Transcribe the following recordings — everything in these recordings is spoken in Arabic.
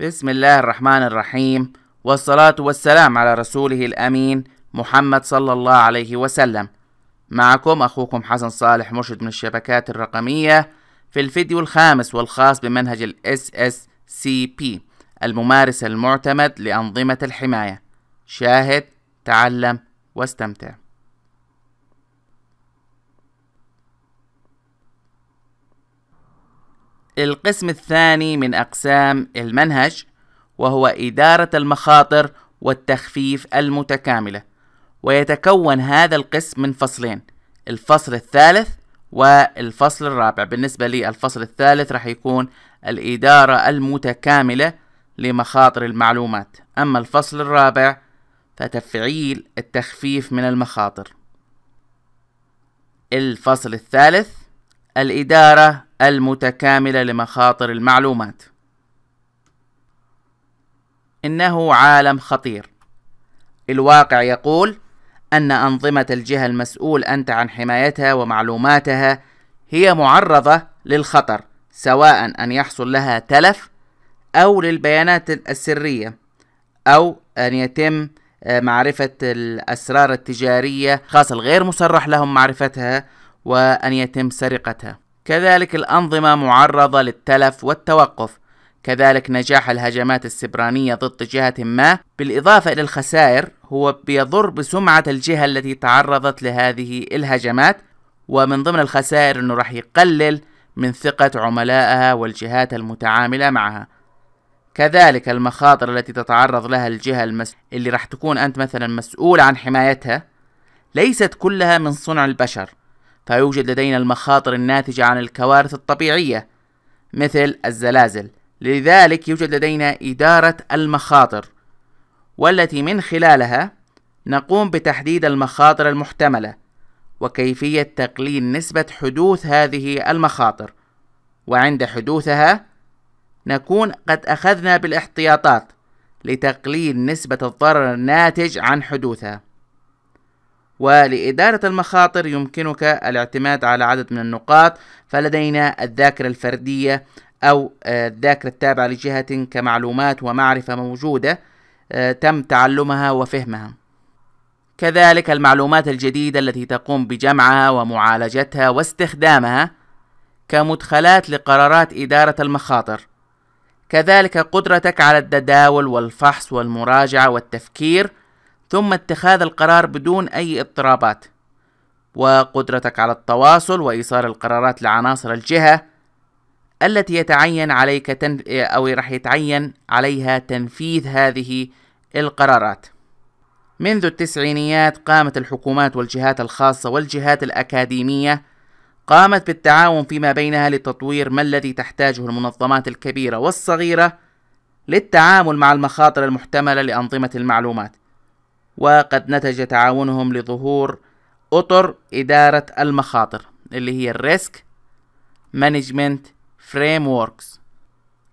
بسم الله الرحمن الرحيم والصلاة والسلام على رسوله الأمين محمد صلى الله عليه وسلم معكم أخوكم حسن صالح مرشد من الشبكات الرقمية في الفيديو الخامس والخاص بمنهج الـ SSCP الممارس المعتمد لأنظمة الحماية شاهد تعلم واستمتع القسم الثاني من أقسام المنهج وهو إدارة المخاطر والتخفيف المتكاملة ويتكون هذا القسم من فصلين الفصل الثالث والفصل الرابع بالنسبة لي الفصل الثالث راح يكون الإدارة المتكاملة لمخاطر المعلومات أما الفصل الرابع فتفعيل التخفيف من المخاطر الفصل الثالث الإدارة المتكاملة لمخاطر المعلومات إنه عالم خطير الواقع يقول أن أنظمة الجهة المسؤول أنت عن حمايتها ومعلوماتها هي معرضة للخطر سواء أن يحصل لها تلف أو للبيانات السرية أو أن يتم آه، معرفة الأسرار التجارية خاصة الغير مصرح لهم معرفتها وأن يتم سرقتها كذلك الأنظمة معرضة للتلف والتوقف كذلك نجاح الهجمات السبرانية ضد جهة ما بالإضافة إلى الخسائر هو بيضر بسمعة الجهة التي تعرضت لهذه الهجمات ومن ضمن الخسائر أنه راح يقلل من ثقة عملائها والجهات المتعاملة معها كذلك المخاطر التي تتعرض لها الجهة المس... اللي راح تكون أنت مثلا مسؤول عن حمايتها ليست كلها من صنع البشر فيوجد لدينا المخاطر الناتجة عن الكوارث الطبيعية مثل الزلازل لذلك يوجد لدينا إدارة المخاطر والتي من خلالها نقوم بتحديد المخاطر المحتملة وكيفية تقليل نسبة حدوث هذه المخاطر وعند حدوثها نكون قد أخذنا بالاحتياطات لتقليل نسبة الضرر الناتج عن حدوثها ولإدارة المخاطر يمكنك الاعتماد على عدد من النقاط فلدينا الذاكرة الفردية أو آه، الذاكرة التابعة لجهة كمعلومات ومعرفة موجودة آه، تم تعلمها وفهمها كذلك المعلومات الجديدة التي تقوم بجمعها ومعالجتها واستخدامها كمدخلات لقرارات إدارة المخاطر كذلك قدرتك على التداول والفحص والمراجعة والتفكير ثم اتخاذ القرار بدون أي اضطرابات وقدرتك على التواصل وإيصال القرارات لعناصر الجهة التي يتعين عليك تنف... أو راح يتعين عليها تنفيذ هذه القرارات منذ التسعينيات قامت الحكومات والجهات الخاصة والجهات الأكاديمية قامت بالتعاون فيما بينها لتطوير ما الذي تحتاجه المنظمات الكبيرة والصغيرة للتعامل مع المخاطر المحتملة لأنظمة المعلومات وقد نتج تعاونهم لظهور أطر إدارة المخاطر اللي هي الريسك مانجمنت فريم ووركس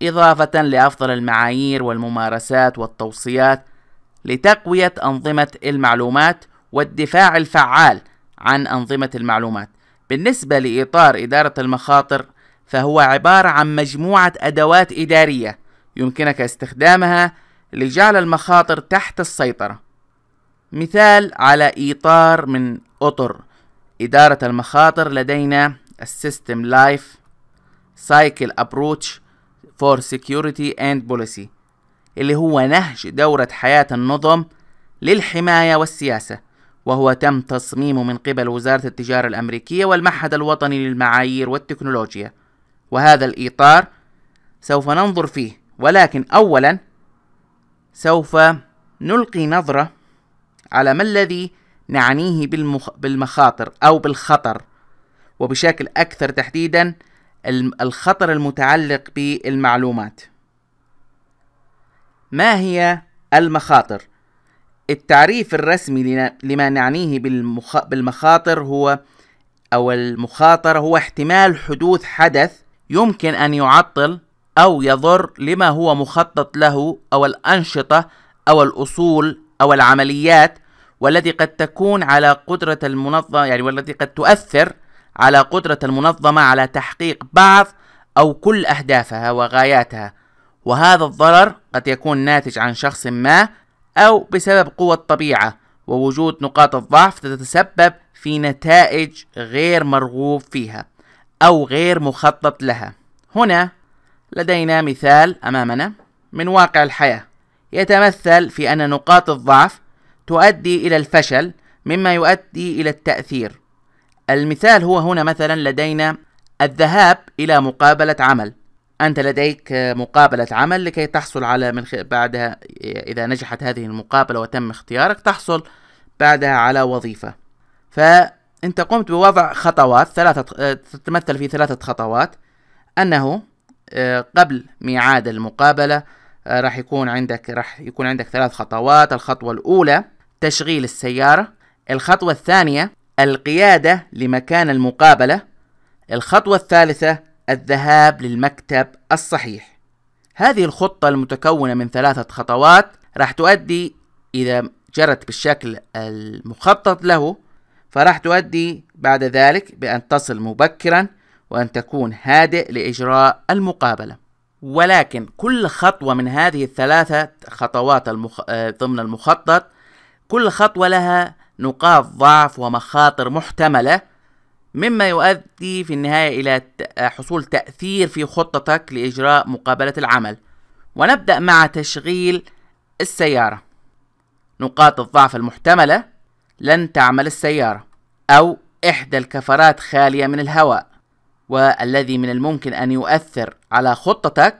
إضافة لأفضل المعايير والممارسات والتوصيات لتقوية أنظمة المعلومات والدفاع الفعال عن أنظمة المعلومات بالنسبة لإطار إدارة المخاطر فهو عبارة عن مجموعة أدوات إدارية يمكنك استخدامها لجعل المخاطر تحت السيطرة مثال على إطار من أطر إدارة المخاطر لدينا السيستم لايف سايكل أبروتش فور سيكيورتي أند بوليسي اللي هو نهج دورة حياة النظم للحماية والسياسة وهو تم تصميمه من قبل وزارة التجارة الأمريكية والمعهد الوطني للمعايير والتكنولوجيا وهذا الإطار سوف ننظر فيه ولكن أولا سوف نلقي نظرة على ما الذي نعنيه بالمخ... بالمخاطر أو بالخطر وبشكل أكثر تحديدا الخطر المتعلق بالمعلومات ما هي المخاطر؟ التعريف الرسمي لما نعنيه بالمخ... بالمخاطر هو أو المخاطرة هو احتمال حدوث حدث يمكن أن يعطل أو يضر لما هو مخطط له أو الأنشطة أو الأصول أو العمليات والتي قد تكون على قدرة المنظمة يعني والتي قد تؤثر على قدرة المنظمة على تحقيق بعض أو كل أهدافها وغاياتها وهذا الضرر قد يكون ناتج عن شخص ما أو بسبب قوى الطبيعة ووجود نقاط الضعف تتسبب في نتائج غير مرغوب فيها أو غير مخطط لها هنا لدينا مثال أمامنا من واقع الحياة يتمثل في أن نقاط الضعف تؤدي إلى الفشل مما يؤدي إلى التأثير المثال هو هنا مثلا لدينا الذهاب إلى مقابلة عمل أنت لديك مقابلة عمل لكي تحصل على من خ... بعدها إذا نجحت هذه المقابلة وتم اختيارك تحصل بعدها على وظيفة فأنت قمت بوضع خطوات ثلاثة تتمثل في ثلاثة خطوات أنه آه، قبل ميعاد المقابلة آه، راح يكون عندك راح يكون عندك ثلاث خطوات الخطوة الأولى تشغيل السيارة الخطوة الثانية القيادة لمكان المقابلة الخطوة الثالثة الذهاب للمكتب الصحيح هذه الخطة المتكونة من ثلاثة خطوات راح تؤدي إذا جرت بالشكل المخطط له فراح تؤدي بعد ذلك بأن تصل مبكرا وأن تكون هادئ لإجراء المقابلة ولكن كل خطوة من هذه الثلاثة خطوات المخ... آه، ضمن المخطط كل خطوة لها نقاط ضعف ومخاطر محتملة مما يؤدي في النهاية إلى آه، حصول تأثير في خطتك لإجراء مقابلة العمل ونبدأ مع تشغيل السيارة نقاط الضعف المحتملة لن تعمل السيارة أو إحدى الكفرات خالية من الهواء والذي من الممكن أن يؤثر على خطتك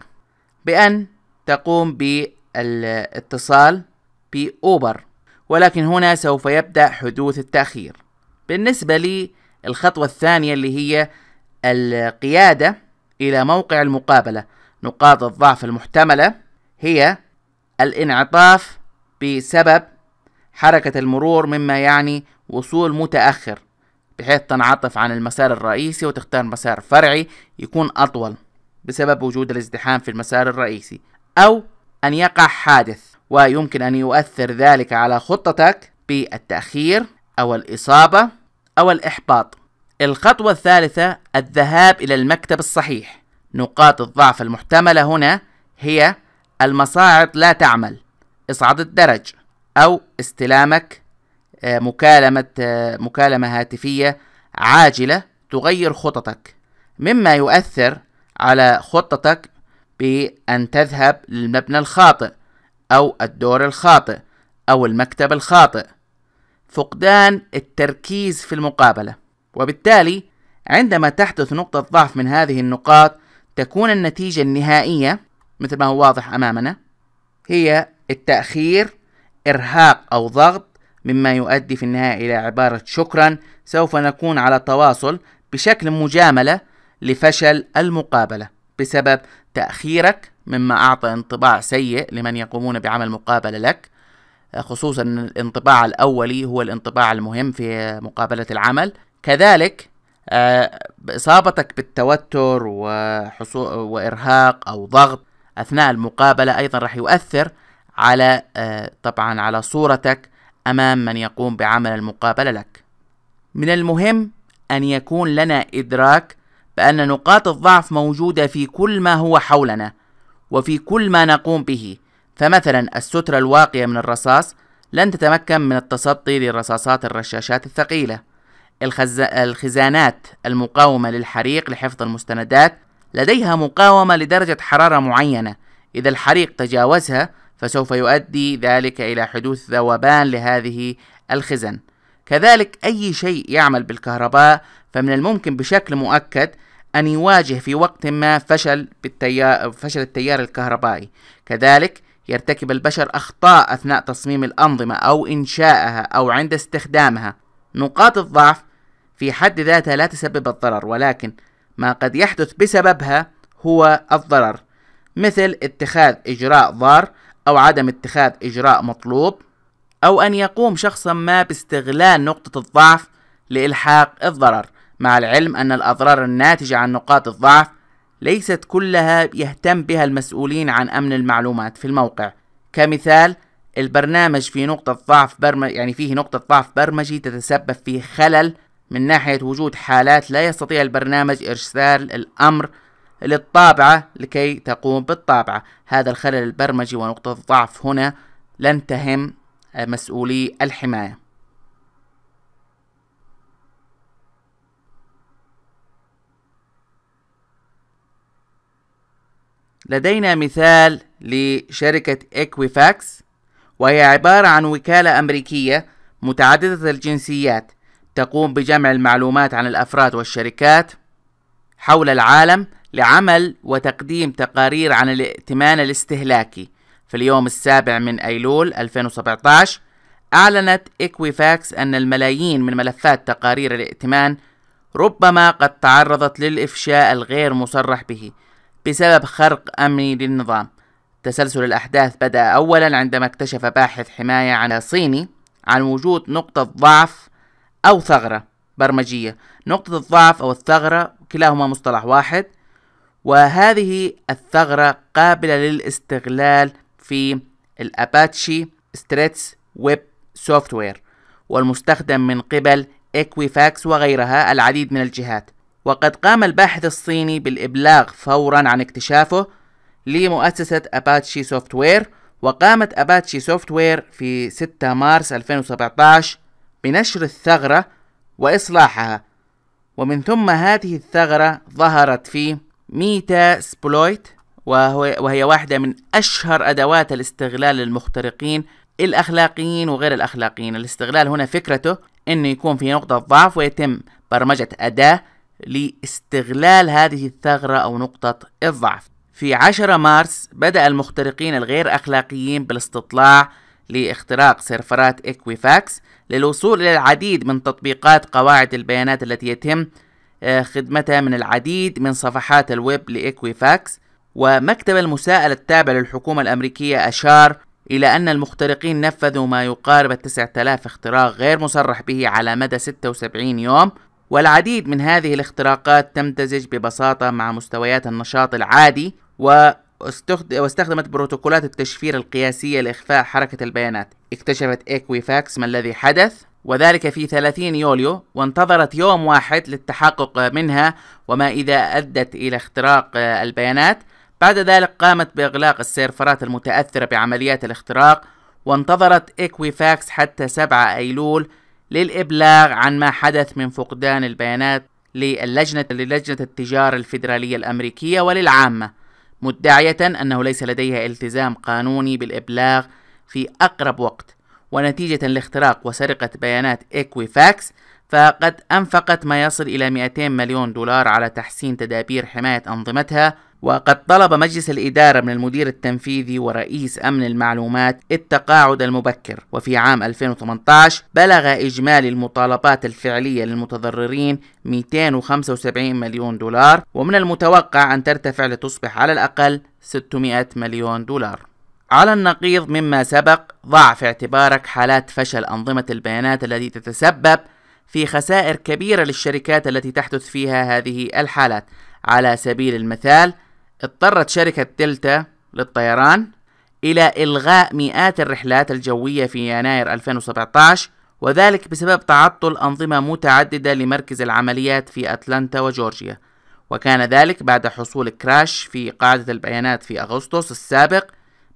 بأن تقوم بالاتصال بأوبر ولكن هنا سوف يبدأ حدوث التأخير بالنسبة للخطوة الثانية اللي هي القيادة إلى موقع المقابلة نقاط الضعف المحتملة هي الانعطاف بسبب حركة المرور مما يعني وصول متأخر بحيث تنعطف عن المسار الرئيسي وتختار مسار فرعي يكون أطول بسبب وجود الازدحام في المسار الرئيسي أو أن يقع حادث ويمكن أن يؤثر ذلك على خطتك بالتأخير أو الإصابة أو الإحباط الخطوة الثالثة الذهاب إلى المكتب الصحيح نقاط الضعف المحتملة هنا هي المصاعد لا تعمل اصعد الدرج أو استلامك آه، مكالمة آه، مكالمة هاتفية عاجلة تغير خططك مما يؤثر على خطتك بأن تذهب للمبنى الخاطئ أو الدور الخاطئ أو المكتب الخاطئ فقدان التركيز في المقابلة وبالتالي عندما تحدث نقطة ضعف من هذه النقاط تكون النتيجة النهائية مثل ما هو واضح أمامنا هي التأخير إرهاق أو ضغط مما يؤدي في النهاية إلى عبارة شكرا سوف نكون على تواصل بشكل مجاملة لفشل المقابلة بسبب تأخيرك مما أعطى انطباع سيء لمن يقومون بعمل مقابلة لك خصوصا الانطباع الأولي هو الانطباع المهم في مقابلة العمل كذلك آه، إصابتك بالتوتر وإرهاق أو ضغط أثناء المقابلة أيضا راح يؤثر على آه، طبعا على صورتك أمام من يقوم بعمل المقابلة لك. من المهم أن يكون لنا إدراك بأن نقاط الضعف موجودة في كل ما هو حولنا وفي كل ما نقوم به، فمثلا السترة الواقية من الرصاص لن تتمكن من التصدي لرصاصات الرشاشات الثقيلة. الخز... الخزانات المقاومة للحريق لحفظ المستندات لديها مقاومة لدرجة حرارة معينة، إذا الحريق تجاوزها فسوف يؤدي ذلك إلى حدوث ذوبان لهذه الخزن كذلك أي شيء يعمل بالكهرباء فمن الممكن بشكل مؤكد أن يواجه في وقت ما فشل, بالتيار فشل التيار الكهربائي كذلك يرتكب البشر أخطاء أثناء تصميم الأنظمة أو إنشائها أو عند استخدامها نقاط الضعف في حد ذاتها لا تسبب الضرر ولكن ما قد يحدث بسببها هو الضرر مثل اتخاذ إجراء ضار أو عدم اتخاذ إجراء مطلوب أو أن يقوم شخصا ما باستغلال نقطة الضعف لإلحاق الضرر مع العلم أن الأضرار الناتجة عن نقاط الضعف ليست كلها يهتم بها المسؤولين عن أمن المعلومات في الموقع كمثال البرنامج في نقطة ضعف برمج يعني فيه نقطة ضعف برمجي تتسبب في خلل من ناحية وجود حالات لا يستطيع البرنامج إرسال الأمر للطابعة لكي تقوم بالطابعة هذا الخلل البرمجي ونقطة الضعف هنا لن تهم مسؤولي الحماية لدينا مثال لشركة إكويفاكس وهي عبارة عن وكالة أمريكية متعددة الجنسيات تقوم بجمع المعلومات عن الأفراد والشركات حول العالم لعمل وتقديم تقارير عن الائتمان الاستهلاكي في اليوم السابع من أيلول 2017 أعلنت إكويفاكس أن الملايين من ملفات تقارير الائتمان ربما قد تعرضت للإفشاء الغير مصرح به بسبب خرق أمني للنظام تسلسل الأحداث بدأ أولا عندما اكتشف باحث حماية عن صيني عن وجود نقطة ضعف أو ثغرة برمجية نقطة الضعف أو الثغرة كلاهما مصطلح واحد وهذه الثغرة قابلة للاستغلال في الأباتشي ستريتس ويب سوفتوير والمستخدم من قبل إكويفاكس وغيرها العديد من الجهات وقد قام الباحث الصيني بالإبلاغ فورا عن اكتشافه لمؤسسة أباتشي سوفتوير وقامت أباتشي سوفتوير في 6 مارس 2017 بنشر الثغرة وإصلاحها ومن ثم هذه الثغرة ظهرت في ميتا سبلويت وهو وهي واحدة من أشهر أدوات الاستغلال للمخترقين الأخلاقيين وغير الأخلاقيين الاستغلال هنا فكرته أنه يكون في نقطة ضعف ويتم برمجة أداة لاستغلال هذه الثغرة أو نقطة الضعف في 10 مارس بدأ المخترقين الغير أخلاقيين بالاستطلاع لاختراق سيرفرات إكويفاكس للوصول إلى العديد من تطبيقات قواعد البيانات التي يتم آه، خدمتها من العديد من صفحات الويب لإيكويفاكس ومكتب المساءلة التابع للحكومة الأمريكية أشار إلى أن المخترقين نفذوا ما يقارب 9000 اختراق غير مصرح به على مدى 76 يوم والعديد من هذه الاختراقات تمتزج ببساطة مع مستويات النشاط العادي و واستخدمت بروتوكولات التشفير القياسية لإخفاء حركة البيانات اكتشفت إيكويفاكس ما الذي حدث وذلك في 30 يوليو وانتظرت يوم واحد للتحقق منها وما إذا أدت إلى اختراق البيانات بعد ذلك قامت بإغلاق السيرفرات المتأثرة بعمليات الاختراق وانتظرت إكويفاكس حتى 7 أيلول للإبلاغ عن ما حدث من فقدان البيانات للجنة للجنة التجارة الفيدرالية الأمريكية وللعامة مدعية أنه ليس لديها التزام قانوني بالإبلاغ في أقرب وقت ونتيجة لاختراق وسرقة بيانات إيكويفاكس فقد أنفقت ما يصل إلى 200 مليون دولار على تحسين تدابير حماية أنظمتها وقد طلب مجلس الإدارة من المدير التنفيذي ورئيس أمن المعلومات التقاعد المبكر وفي عام 2018 بلغ إجمالي المطالبات الفعلية للمتضررين 275 مليون دولار ومن المتوقع أن ترتفع لتصبح على الأقل 600 مليون دولار على النقيض مما سبق ضع في اعتبارك حالات فشل أنظمة البيانات التي تتسبب في خسائر كبيرة للشركات التي تحدث فيها هذه الحالات على سبيل المثال اضطرت شركة دلتا للطيران إلى إلغاء مئات الرحلات الجوية في يناير 2017 وذلك بسبب تعطل أنظمة متعددة لمركز العمليات في أتلانتا وجورجيا وكان ذلك بعد حصول كراش في قاعدة البيانات في أغسطس السابق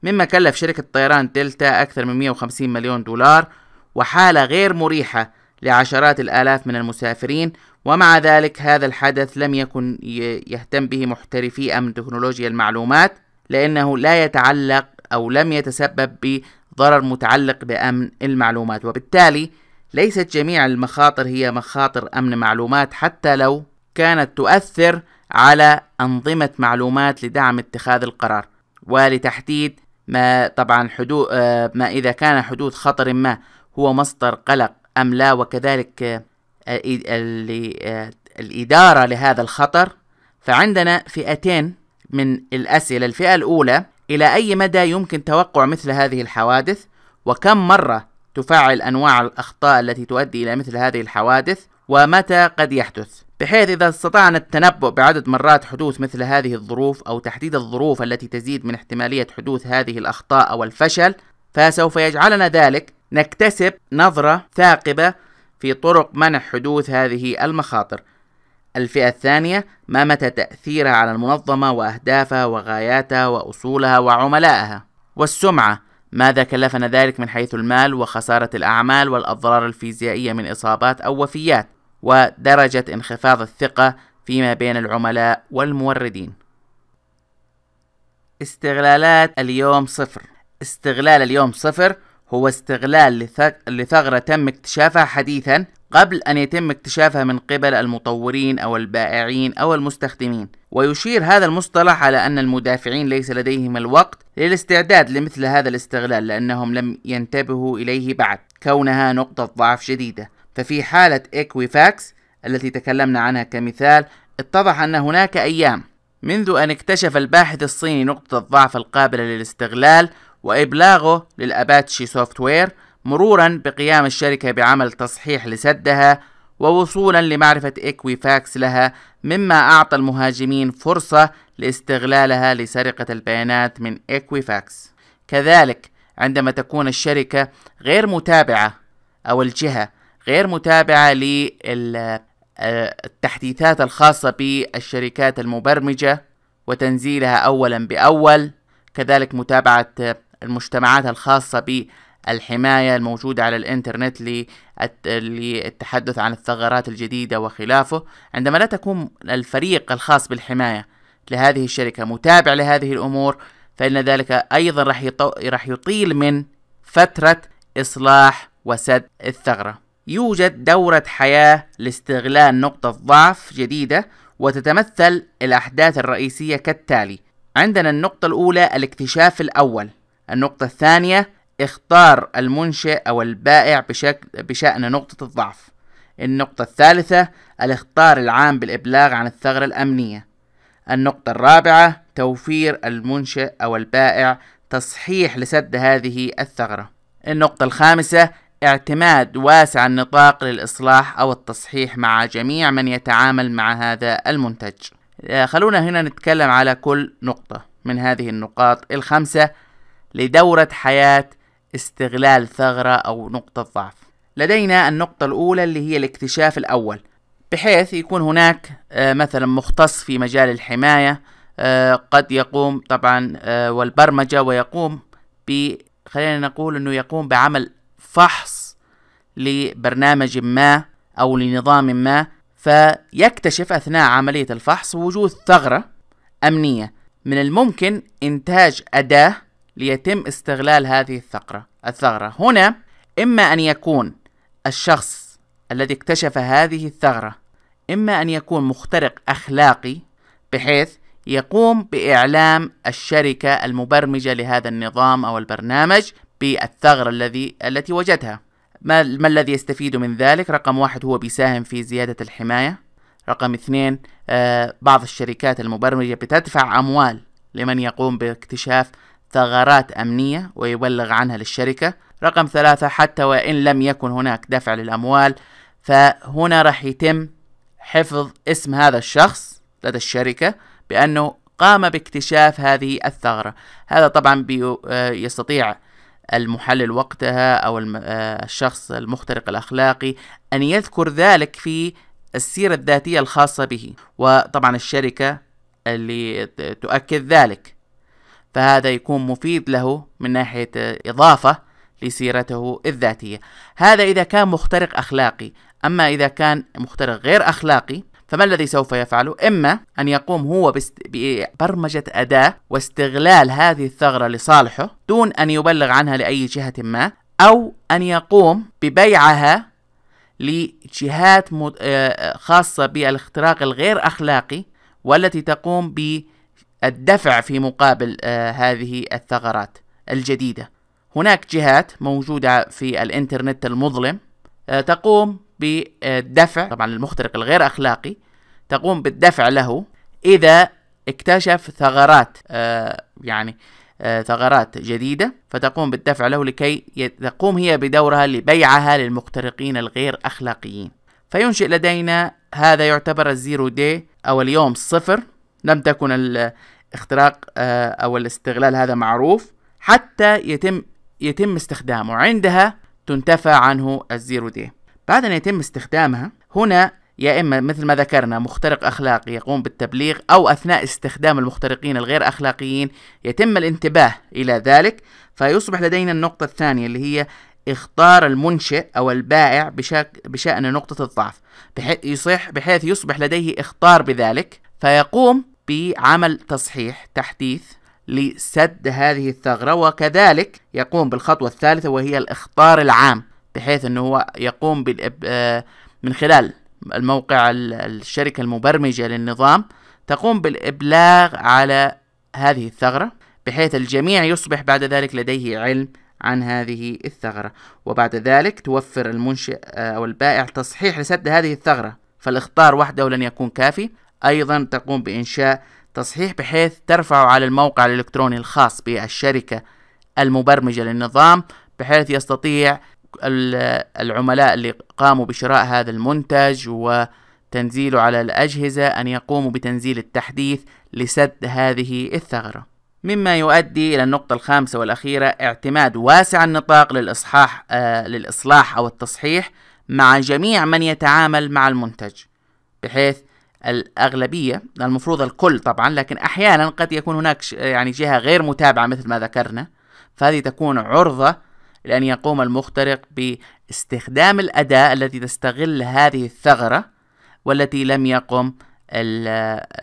مما كلف شركة طيران دلتا أكثر من 150 مليون دولار وحالة غير مريحة لعشرات الآلاف من المسافرين ومع ذلك هذا الحدث لم يكن يهتم به محترفي أمن تكنولوجيا المعلومات لأنه لا يتعلق أو لم يتسبب بضرر متعلق بأمن المعلومات وبالتالي ليست جميع المخاطر هي مخاطر أمن معلومات حتى لو كانت تؤثر على أنظمة معلومات لدعم اتخاذ القرار ولتحديد ما طبعا حدوث آه، ما إذا كان حدوث خطر ما هو مصدر قلق أم لا وكذلك آه، آه، الإدارة لهذا الخطر فعندنا فئتين من الأسئلة الفئة الأولى إلى أي مدى يمكن توقع مثل هذه الحوادث وكم مرة تفعل أنواع الأخطاء التي تؤدي إلى مثل هذه الحوادث ومتى قد يحدث بحيث إذا استطعنا التنبؤ بعدد مرات حدوث مثل هذه الظروف أو تحديد الظروف التي تزيد من احتمالية حدوث هذه الأخطاء أو الفشل فسوف يجعلنا ذلك نكتسب نظرة ثاقبة في طرق منع حدوث هذه المخاطر الفئة الثانية ما متى تأثيرها على المنظمة وأهدافها وغاياتها وأصولها وعملائها والسمعة ماذا كلفنا ذلك من حيث المال وخسارة الأعمال والأضرار الفيزيائية من إصابات أو وفيات ودرجة انخفاض الثقة فيما بين العملاء والموردين استغلالات اليوم صفر استغلال اليوم صفر هو استغلال لثغرة تم اكتشافها حديثا قبل أن يتم اكتشافها من قبل المطورين أو البائعين أو المستخدمين ويشير هذا المصطلح على أن المدافعين ليس لديهم الوقت للاستعداد لمثل هذا الاستغلال لأنهم لم ينتبهوا إليه بعد كونها نقطة ضعف جديدة ففي حالة إكويفاكس التي تكلمنا عنها كمثال اتضح أن هناك أيام منذ أن اكتشف الباحث الصيني نقطة الضعف القابلة للاستغلال وإبلاغه للأباتشي سوفتوير مرورا بقيام الشركة بعمل تصحيح لسدها ووصولا لمعرفة إيكويفاكس لها مما أعطى المهاجمين فرصة لاستغلالها لسرقة البيانات من إيكويفاكس كذلك عندما تكون الشركة غير متابعة أو الجهة غير متابعة للتحديثات آه، الخاصة بالشركات المبرمجة وتنزيلها أولا بأول كذلك متابعة المجتمعات الخاصة بالحماية الموجودة على الإنترنت للتحدث عن الثغرات الجديدة وخلافه عندما لا تكون الفريق الخاص بالحماية لهذه الشركة متابع لهذه الأمور فإن ذلك أيضا راح يطيل من فترة إصلاح وسد الثغرة يوجد دورة حياة لاستغلال نقطة ضعف جديدة وتتمثل الأحداث الرئيسية كالتالي عندنا النقطة الأولى الاكتشاف الأول النقطة الثانية اختار المنشئ أو البائع بشكل بشأن نقطة الضعف النقطة الثالثة الاختار العام بالإبلاغ عن الثغرة الأمنية النقطة الرابعة توفير المنشئ أو البائع تصحيح لسد هذه الثغرة النقطة الخامسة اعتماد واسع النطاق للإصلاح أو التصحيح مع جميع من يتعامل مع هذا المنتج آه، خلونا هنا نتكلم على كل نقطة من هذه النقاط الخمسة لدورة حياة استغلال ثغرة أو نقطة ضعف لدينا النقطة الأولى اللي هي الاكتشاف الأول بحيث يكون هناك آه، مثلا مختص في مجال الحماية آه، قد يقوم طبعا والبرمجة ويقوم ب خلينا نقول انه يقوم بعمل فحص لبرنامج ما أو لنظام ما فيكتشف أثناء عملية الفحص وجود ثغرة أمنية من الممكن إنتاج أداة ليتم استغلال هذه الثغرة الثغرة هنا إما أن يكون الشخص الذي اكتشف هذه الثغرة إما أن يكون مخترق أخلاقي بحيث يقوم بإعلام الشركة المبرمجة لهذا النظام أو البرنامج بالثغرة الذي التي وجدها ما, ما الذي يستفيد من ذلك رقم واحد هو بيساهم في زيادة الحماية رقم اثنين آه بعض الشركات المبرمجة بتدفع أموال لمن يقوم باكتشاف ثغرات أمنية ويبلغ عنها للشركة رقم ثلاثة حتى وإن لم يكن هناك دفع للأموال فهنا راح يتم حفظ اسم هذا الشخص لدى الشركة بأنه قام باكتشاف هذه الثغرة هذا طبعا آه، يستطيع المحلل وقتها أو آه، الشخص المخترق الأخلاقي أن يذكر ذلك في السيرة الذاتية الخاصة به وطبعا الشركة اللي تؤكد ذلك فهذا يكون مفيد له من ناحية إضافة لسيرته الذاتية هذا إذا كان مخترق أخلاقي أما إذا كان مخترق غير أخلاقي فما الذي سوف يفعله؟ إما أن يقوم هو ببرمجة أداة واستغلال هذه الثغرة لصالحه دون أن يبلغ عنها لأي جهة ما أو أن يقوم ببيعها لجهات آه، آه، خاصة بالاختراق الغير أخلاقي والتي تقوم بالدفع في مقابل آه، هذه الثغرات الجديدة هناك جهات موجودة في الإنترنت المظلم تقوم بالدفع طبعا المخترق الغير أخلاقي تقوم بالدفع له إذا اكتشف ثغرات آه، يعني آه، ثغرات جديدة فتقوم بالدفع له لكي تقوم هي بدورها لبيعها للمخترقين الغير أخلاقيين فينشئ لدينا هذا يعتبر الزيرو دي أو اليوم صفر لم تكن الاختراق آه، أو الاستغلال هذا معروف حتى يتم يتم استخدامه عندها تنتفى عنه الزيرو دي بعد أن يتم استخدامها هنا يا إما مثل ما ذكرنا مخترق أخلاقي يقوم بالتبليغ أو أثناء استخدام المخترقين الغير أخلاقيين يتم الانتباه إلى ذلك فيصبح لدينا النقطة الثانية اللي هي اختار المنشئ أو البائع بشأن نقطة الضعف بحيث يصح بحيث يصبح لديه اختار بذلك فيقوم بعمل تصحيح تحديث لسد هذه الثغرة وكذلك يقوم بالخطوة الثالثة وهي الاخطار العام بحيث انه هو يقوم آه، من خلال الموقع الشركة المبرمجة للنظام تقوم بالإبلاغ على هذه الثغرة بحيث الجميع يصبح بعد ذلك لديه علم عن هذه الثغرة وبعد ذلك توفر المنشئ آه، أو البائع تصحيح لسد هذه الثغرة فالإخطار وحده لن يكون كافي أيضا تقوم بإنشاء تصحيح بحيث ترفع على الموقع الإلكتروني الخاص بالشركة المبرمجة للنظام بحيث يستطيع العملاء اللي قاموا بشراء هذا المنتج وتنزيله على الأجهزة أن يقوموا بتنزيل التحديث لسد هذه الثغرة مما يؤدي إلى النقطة الخامسة والأخيرة اعتماد واسع النطاق للإصحاح آه للإصلاح أو التصحيح مع جميع من يتعامل مع المنتج بحيث الأغلبية المفروض الكل طبعا لكن أحيانا قد يكون هناك يعني جهة غير متابعة مثل ما ذكرنا فهذه تكون عرضة لأن يقوم المخترق باستخدام الأداة التي تستغل هذه الثغرة والتي لم يقم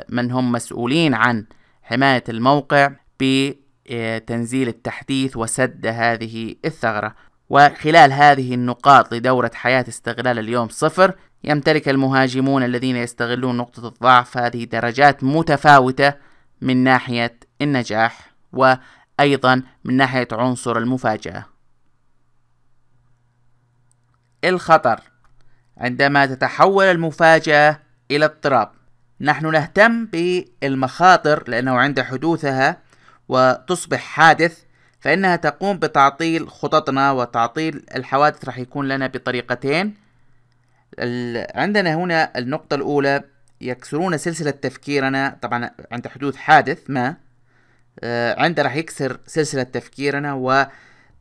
من هم مسؤولين عن حماية الموقع بتنزيل التحديث وسد هذه الثغرة وخلال هذه النقاط لدورة حياة استغلال اليوم صفر يمتلك المهاجمون الذين يستغلون نقطة الضعف هذه درجات متفاوتة من ناحية النجاح وأيضا من ناحية عنصر المفاجأة الخطر عندما تتحول المفاجأة إلى اضطراب نحن نهتم بالمخاطر لأنه عند حدوثها وتصبح حادث فإنها تقوم بتعطيل خططنا وتعطيل الحوادث راح يكون لنا بطريقتين عندنا هنا النقطة الأولى يكسرون سلسلة تفكيرنا طبعا عند حدوث حادث ما آه، عند راح يكسر سلسلة تفكيرنا و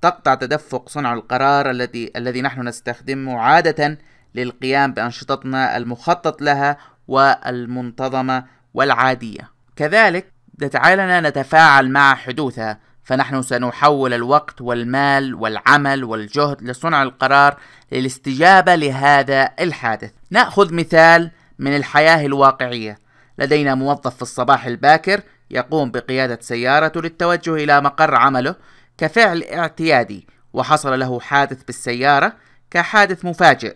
تقطع تدفق صنع القرار الذي الذي نحن نستخدمه عادة للقيام بأنشطتنا المخطط لها والمنتظمة والعادية. كذلك تعالنا نتفاعل مع حدوثها، فنحن سنحول الوقت والمال والعمل والجهد لصنع القرار للاستجابة لهذا الحادث. نأخذ مثال من الحياة الواقعية. لدينا موظف في الصباح الباكر يقوم بقيادة سيارته للتوجه إلى مقر عمله كفعل اعتيادي وحصل له حادث بالسيارة كحادث مفاجئ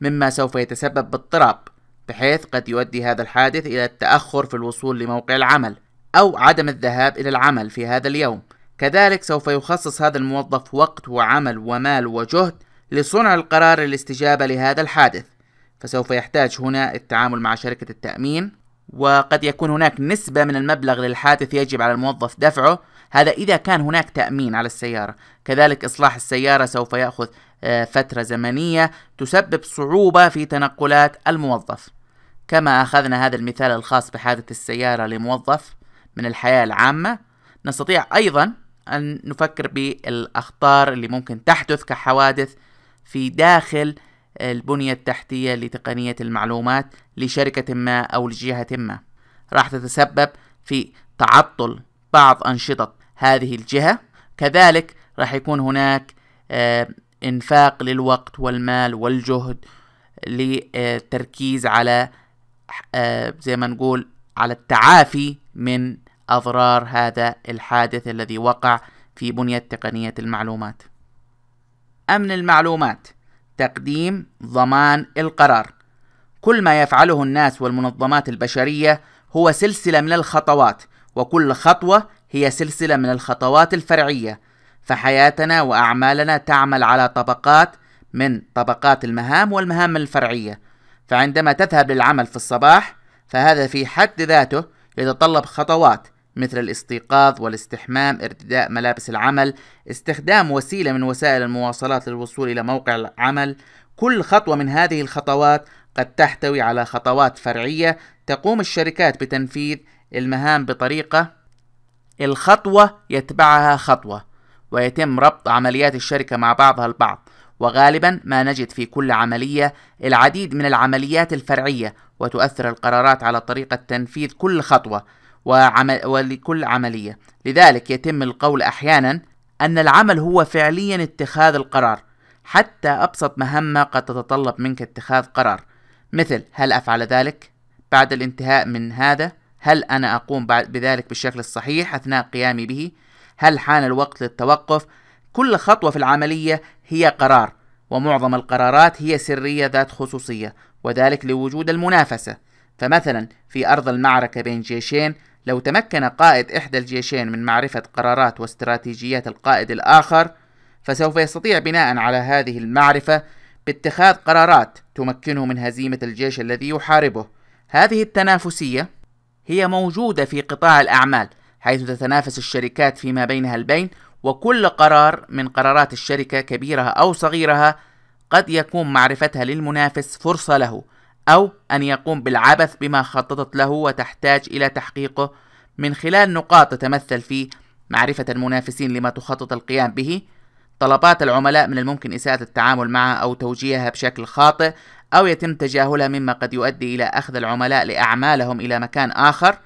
مما سوف يتسبب باضطراب بحيث قد يؤدي هذا الحادث إلى التأخر في الوصول لموقع العمل أو عدم الذهاب إلى العمل في هذا اليوم كذلك سوف يخصص هذا الموظف وقت وعمل ومال وجهد لصنع القرار الاستجابة لهذا الحادث فسوف يحتاج هنا التعامل مع شركة التأمين وقد يكون هناك نسبة من المبلغ للحادث يجب على الموظف دفعه هذا إذا كان هناك تأمين على السيارة كذلك إصلاح السيارة سوف يأخذ آه، فترة زمنية تسبب صعوبة في تنقلات الموظف كما أخذنا هذا المثال الخاص بحادث السيارة لموظف من الحياة العامة نستطيع أيضا أن نفكر بالأخطار اللي ممكن تحدث كحوادث في داخل البنية التحتية لتقنية المعلومات لشركة ما أو لجهة ما راح تتسبب في تعطل بعض أنشطة هذه الجهة كذلك راح يكون هناك آه، إنفاق للوقت والمال والجهد للتركيز على آه، زي ما نقول على التعافي من أضرار هذا الحادث الذي وقع في بنية تقنية المعلومات أمن المعلومات تقديم ضمان القرار كل ما يفعله الناس والمنظمات البشرية هو سلسلة من الخطوات وكل خطوة هي سلسلة من الخطوات الفرعية فحياتنا وأعمالنا تعمل على طبقات من طبقات المهام والمهام الفرعية فعندما تذهب للعمل في الصباح فهذا في حد ذاته يتطلب خطوات مثل الاستيقاظ والاستحمام ارتداء ملابس العمل استخدام وسيلة من وسائل المواصلات للوصول إلى موقع العمل كل خطوة من هذه الخطوات قد تحتوي على خطوات فرعية تقوم الشركات بتنفيذ المهام بطريقة الخطوة يتبعها خطوة ويتم ربط عمليات الشركة مع بعضها البعض وغالبا ما نجد في كل عملية العديد من العمليات الفرعية وتؤثر القرارات على طريقة تنفيذ كل خطوة وعمل ولكل عملية لذلك يتم القول أحيانا أن العمل هو فعليا اتخاذ القرار حتى أبسط مهمة قد تتطلب منك اتخاذ قرار مثل هل أفعل ذلك؟ بعد الانتهاء من هذا هل أنا أقوم بذلك بالشكل الصحيح أثناء قيامي به؟ هل حان الوقت للتوقف؟ كل خطوة في العملية هي قرار، ومعظم القرارات هي سرية ذات خصوصية، وذلك لوجود المنافسة. فمثلا في أرض المعركة بين جيشين، لو تمكن قائد إحدى الجيشين من معرفة قرارات واستراتيجيات القائد الآخر، فسوف يستطيع بناء على هذه المعرفة باتخاذ قرارات تمكنه من هزيمة الجيش الذي يحاربه. هذه التنافسية هي موجودة في قطاع الأعمال حيث تتنافس الشركات فيما بينها البين وكل قرار من قرارات الشركة كبيرها أو صغيرها قد يكون معرفتها للمنافس فرصة له أو أن يقوم بالعبث بما خططت له وتحتاج إلى تحقيقه من خلال نقاط تتمثل في معرفة المنافسين لما تخطط القيام به طلبات العملاء من الممكن إساءة التعامل معها أو توجيهها بشكل خاطئ أو يتم تجاهلها مما قد يؤدي إلى أخذ العملاء لأعمالهم إلى مكان آخر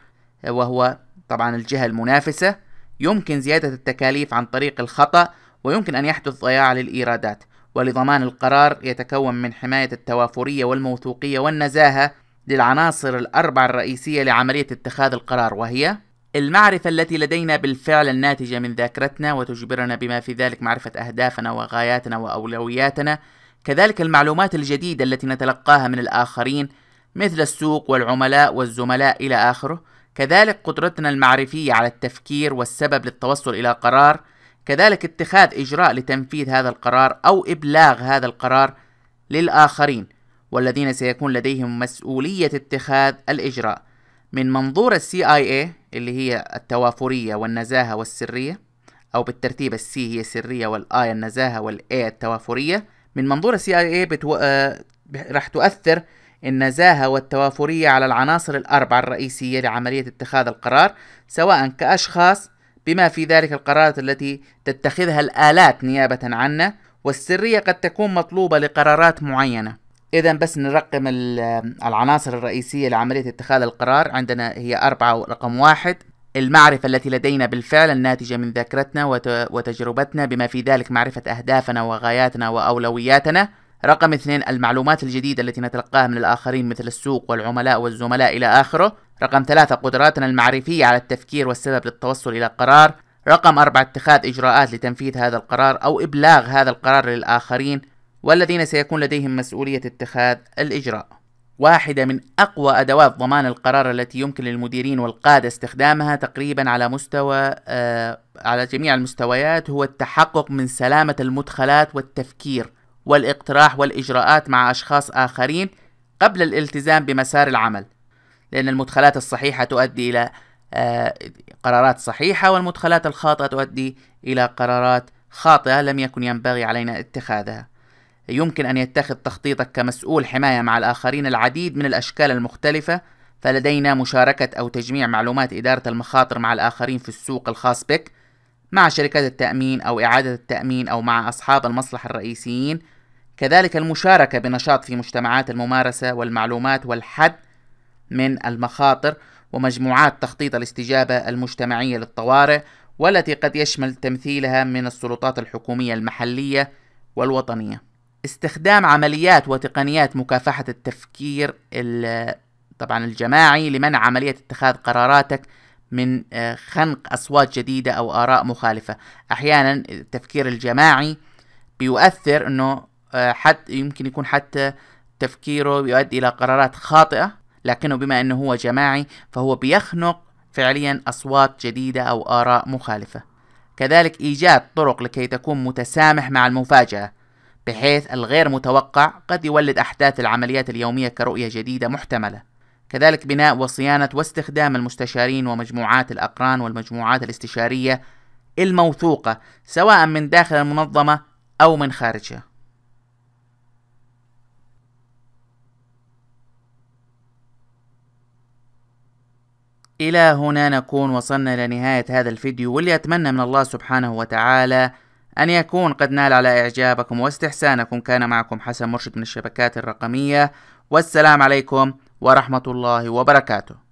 وهو طبعا الجهة المنافسة يمكن زيادة التكاليف عن طريق الخطأ ويمكن أن يحدث ضياع للإيرادات ولضمان القرار يتكون من حماية التوافرية والموثوقية والنزاهة للعناصر الأربعة الرئيسية لعملية اتخاذ القرار وهي المعرفة التي لدينا بالفعل الناتجة من ذاكرتنا وتجبرنا بما في ذلك معرفة أهدافنا وغاياتنا وأولوياتنا كذلك المعلومات الجديدة التي نتلقاها من الآخرين مثل السوق والعملاء والزملاء إلى آخره كذلك قدرتنا المعرفية على التفكير والسبب للتوصل إلى قرار كذلك اتخاذ إجراء لتنفيذ هذا القرار أو إبلاغ هذا القرار للآخرين والذين سيكون لديهم مسؤولية اتخاذ الإجراء من منظور السي اي اي اللي هي التوافرية والنزاهة والسرية أو بالترتيب السي هي السرية والآي النزاهة والإي التوافرية من منظور السي اي اي بتو... آه، راح تؤثر النزاهة والتوافرية على العناصر الأربعة الرئيسية لعملية اتخاذ القرار سواء كأشخاص بما في ذلك القرارات التي تتخذها الآلات نيابة عنا والسرية قد تكون مطلوبة لقرارات معينة إذا بس نرقم العناصر الرئيسية لعملية اتخاذ القرار عندنا هي أربعة رقم واحد المعرفة التي لدينا بالفعل الناتجة من ذاكرتنا وتجربتنا بما في ذلك معرفة أهدافنا وغاياتنا وأولوياتنا رقم اثنين المعلومات الجديدة التي نتلقاها من الآخرين مثل السوق والعملاء والزملاء إلى آخره رقم ثلاثة قدراتنا المعرفية على التفكير والسبب للتوصل إلى قرار رقم أربعة اتخاذ إجراءات لتنفيذ هذا القرار أو إبلاغ هذا القرار للآخرين والذين سيكون لديهم مسؤولية اتخاذ الإجراء واحدة من أقوى أدوات ضمان القرار التي يمكن للمديرين والقادة استخدامها تقريبا على مستوى آه على جميع المستويات هو التحقق من سلامة المدخلات والتفكير والاقتراح والإجراءات مع أشخاص آخرين قبل الالتزام بمسار العمل لأن المدخلات الصحيحة تؤدي إلى آه قرارات صحيحة والمدخلات الخاطئة تؤدي إلى قرارات خاطئة لم يكن ينبغي علينا اتخاذها يمكن أن يتخذ تخطيطك كمسؤول حماية مع الآخرين العديد من الأشكال المختلفة فلدينا مشاركة أو تجميع معلومات إدارة المخاطر مع الآخرين في السوق الخاص بك مع شركات التأمين أو إعادة التأمين أو مع أصحاب المصلحة الرئيسيين كذلك المشاركة بنشاط في مجتمعات الممارسة والمعلومات والحد من المخاطر ومجموعات تخطيط الاستجابة المجتمعية للطوارئ والتي قد يشمل تمثيلها من السلطات الحكومية المحلية والوطنية استخدام عمليات وتقنيات مكافحة التفكير طبعا الجماعي لمنع عملية اتخاذ قراراتك من آه، خنق أصوات جديدة أو آراء مخالفة أحيانا التفكير الجماعي بيؤثر أنه آه، حتى يمكن يكون حتى تفكيره يؤدي إلى قرارات خاطئة لكنه بما أنه هو جماعي فهو بيخنق فعليا أصوات جديدة أو آراء مخالفة كذلك إيجاد طرق لكي تكون متسامح مع المفاجأة بحيث الغير متوقع قد يولد أحداث العمليات اليومية كرؤية جديدة محتملة كذلك بناء وصيانة واستخدام المستشارين ومجموعات الأقران والمجموعات الاستشارية الموثوقة سواء من داخل المنظمة أو من خارجها إلى هنا نكون وصلنا إلى نهاية هذا الفيديو واللي أتمنى من الله سبحانه وتعالى أن يكون قد نال على إعجابكم واستحسانكم كان معكم حسن مرشد من الشبكات الرقمية والسلام عليكم ورحمة الله وبركاته